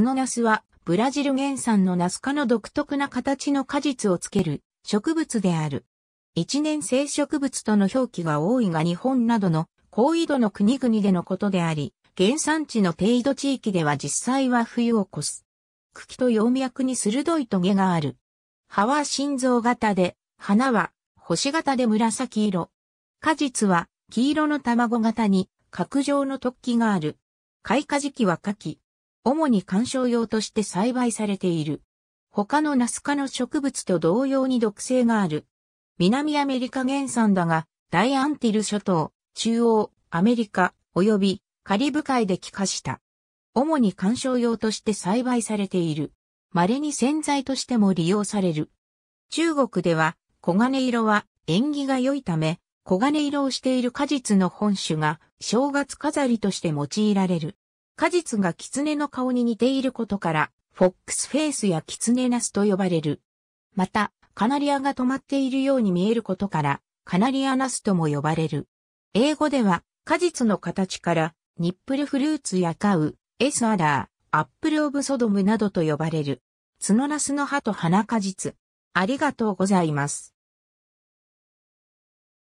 ノナスは、ブラジル原産のナス科の独特な形の果実をつける植物である。一年生植物との表記が多いが日本などの高緯度の国々でのことであり、原産地の低緯度地域では実際は冬を越す。茎と葉脈に鋭い棘がある。葉は心臓型で、花は星型で紫色。果実は黄色の卵型に角状の突起がある。開花時期は夏季、主に観賞用として栽培されている。他のナス科の植物と同様に毒性がある。南アメリカ原産だが、大アンティル諸島、中央、アメリカ、及びカリブ海で気化した。主に観賞用として栽培されている。稀に洗剤としても利用される。中国では、黄金色は縁起が良いため、黄金色をしている果実の本種が正月飾りとして用いられる。果実が狐の顔に似ていることから、フォックスフェイスや狐ナスと呼ばれる。また、カナリアが止まっているように見えることから、カナリアナスとも呼ばれる。英語では、果実の形から、ニップルフルーツやカウ、エスアラー、アップルオブソドムなどと呼ばれる。角ナスの葉と花果実。ありがとうございます。